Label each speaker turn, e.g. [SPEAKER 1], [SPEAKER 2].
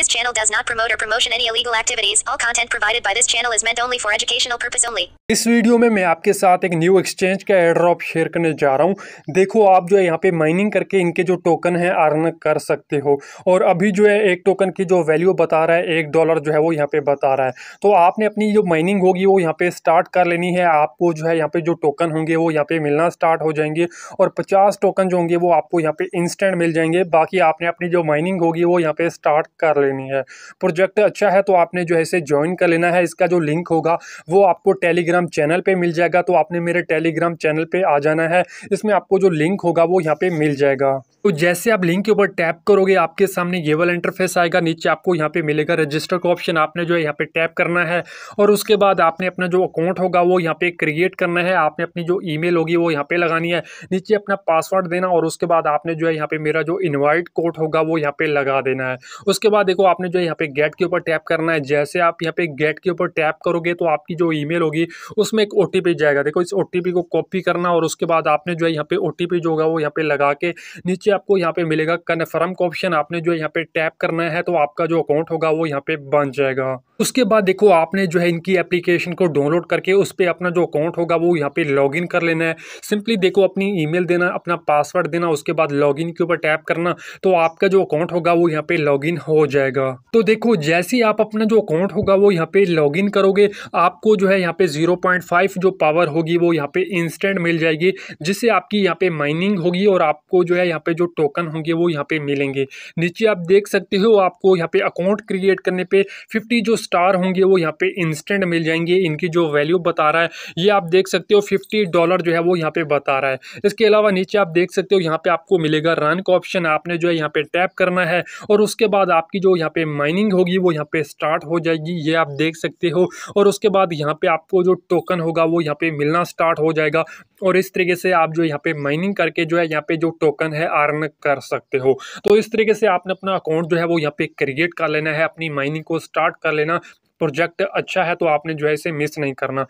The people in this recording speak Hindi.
[SPEAKER 1] This channel does not promote or promotion any illegal activities. All content provided by this channel is meant only for educational purpose only. इस वीडियो में मैं आपके साथ एक न्यू एक्सचेंज का एयरड्रॉप शेयर करने जा रहा हूँ देखो आप जो है यहाँ पे माइनिंग करके इनके जो टोकन है अर्न कर सकते हो और अभी जो है एक टोकन की जो वैल्यू बता रहा है एक डॉलर जो है वो यहाँ पे बता रहा है तो आपने अपनी जो माइनिंग होगी वो यहाँ पे स्टार्ट कर लेनी है आपको जो है यहाँ पे जो टोकन होंगे वो यहाँ पे मिलना स्टार्ट हो जाएंगे और पचास टोकन जो होंगे वो आपको यहाँ पे इंस्टेंट मिल जाएंगे बाकी आपने अपनी जो माइनिंग होगी वो यहाँ पे स्टार्ट कर लेनी लेनी है प्रोजेक्ट अच्छा है तो आपने जो है इसे ज्वाइन कर लेना है इसका जो लिंक होगा वो आपको टेलीग्राम चैनल पर मिल जाएगा तो आपने मेरे टेलीग्राम चैनल पर आ जाना है इसमें आपको जो लिंक होगा वो यहाँ पर मिल जाएगा तो जैसे आप लिंक के ऊपर टैप करोगे आपके सामने ये वाला इंटरफेस आएगा नीचे आपको यहाँ पे मिलेगा रजिस्टर का ऑप्शन आपने जो है यहाँ पे टैप करना है और उसके बाद आपने अपना जो अकाउंट होगा वो यहाँ पे क्रिएट करना है आपने अपनी जो ईमेल होगी वो यहाँ पे लगानी है नीचे अपना पासवर्ड देना और उसके बाद आपने जो है यहाँ पे मेरा जो इन्वाइट कोड होगा वो यहाँ पे लगा देना है उसके बाद एक देखो आपने जो यहाँ पे गेट के ऊपर टैप करना है जैसे आप यहाँ पे गेट के ऊपर टैप करोगे तो आपकी जो ईमेल होगी उसमें एक ओ जाएगा देखो इस ओ को कॉपी करना और उसके बाद आपने जो है यहाँ पे ओ जो होगा वो यहाँ पे लगा के नीचे आपको यहाँ पे मिलेगा कन्फर्म का ऑप्शन आपने जो है यहाँ पे टैप करना है तो आपका जो अकाउंट होगा वो यहाँ पे बन जाएगा उसके बाद देखो आपने जो है इनकी एप्लीकेशन को डाउनलोड करके उस पर अपना जो अकाउंट होगा वो यहाँ पे लॉगिन कर लेना है सिंपली देखो अपनी ईमेल देना अपना पासवर्ड देना उसके बाद लॉगिन के ऊपर टैप करना तो आपका जो अकाउंट होगा वो यहाँ पे लॉगिन हो जाएगा तो देखो जैसे ही आप अपना जो अकाउंट होगा वो यहाँ पे लॉगिन करोगे आपको जो है यहाँ पे फाइव जो पावर होगी वो यहाँ पे इंस्टेंट मिल जाएगी जिससे आपकी यहाँ पे माइनिंग होगी और आपको जो है यहाँ पे जो टोकन होंगे वो यहाँ पे मिलेंगे नीचे आप देख सकते हो आपको यहाँ पे अकाउंट क्रिएट करने पे फिफ्टी जो स्टार होंगे वो यहाँ पे इंस्टेंट मिल जाएंगे इनकी जो वैल्यू बता रहा है ये आप देख सकते हो फिफ्टी डॉलर जो है वो यहाँ पे बता रहा है इसके अलावा नीचे आप देख सकते हो यहाँ पे आपको मिलेगा रन का ऑप्शन आपने जो है यहाँ पे टैप करना है और उसके बाद आपकी जो यहाँ पे माइनिंग होगी वो यहाँ पे स्टार्ट हो जाएगी ये आप देख सकते हो और उसके बाद यहाँ पे आपको जो टोकन होगा वो यहाँ पे मिलना स्टार्ट हो जाएगा और इस तरीके से आप जो यहाँ पे माइनिंग करके जो है यहाँ पे जो टोकन है अर्न कर सकते हो तो इस तरीके से आपने अपना अकाउंट जो है वो यहाँ पे क्रिएट कर लेना है अपनी माइनिंग को स्टार्ट कर लेना प्रोजेक्ट अच्छा है तो आपने जो है इसे मिस नहीं करना